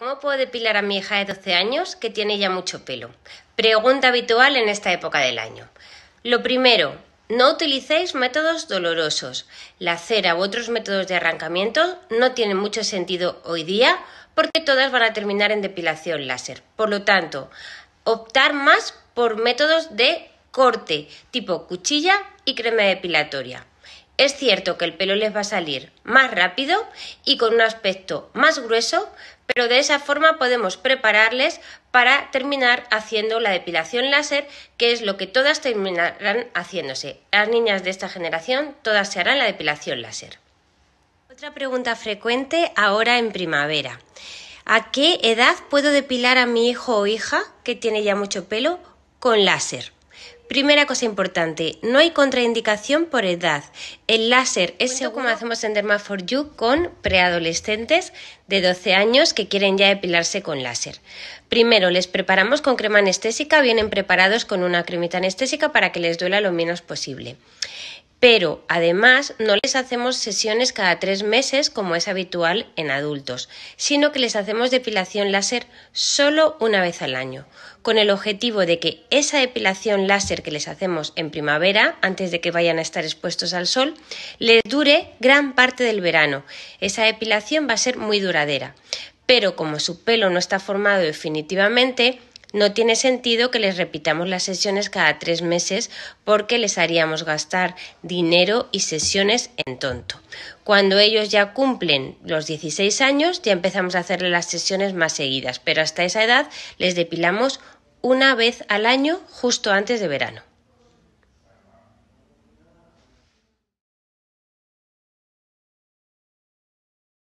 ¿cómo puedo depilar a mi hija de 12 años que tiene ya mucho pelo? Pregunta habitual en esta época del año. Lo primero, no utilicéis métodos dolorosos. La cera u otros métodos de arrancamiento no tienen mucho sentido hoy día porque todas van a terminar en depilación láser. Por lo tanto, optar más por métodos de corte tipo cuchilla y crema depilatoria. Es cierto que el pelo les va a salir más rápido y con un aspecto más grueso, pero de esa forma podemos prepararles para terminar haciendo la depilación láser, que es lo que todas terminarán haciéndose. Las niñas de esta generación todas se harán la depilación láser. Otra pregunta frecuente ahora en primavera. ¿A qué edad puedo depilar a mi hijo o hija que tiene ya mucho pelo con láser? Primera cosa importante, no hay contraindicación por edad. El láser es seguro como hacemos en derma for you con preadolescentes de 12 años que quieren ya depilarse con láser. Primero les preparamos con crema anestésica, vienen preparados con una cremita anestésica para que les duela lo menos posible pero además no les hacemos sesiones cada tres meses como es habitual en adultos, sino que les hacemos depilación láser solo una vez al año, con el objetivo de que esa depilación láser que les hacemos en primavera, antes de que vayan a estar expuestos al sol, les dure gran parte del verano. Esa depilación va a ser muy duradera. Pero como su pelo no está formado definitivamente, no tiene sentido que les repitamos las sesiones cada tres meses porque les haríamos gastar dinero y sesiones en tonto. Cuando ellos ya cumplen los 16 años ya empezamos a hacerle las sesiones más seguidas, pero hasta esa edad les depilamos una vez al año justo antes de verano.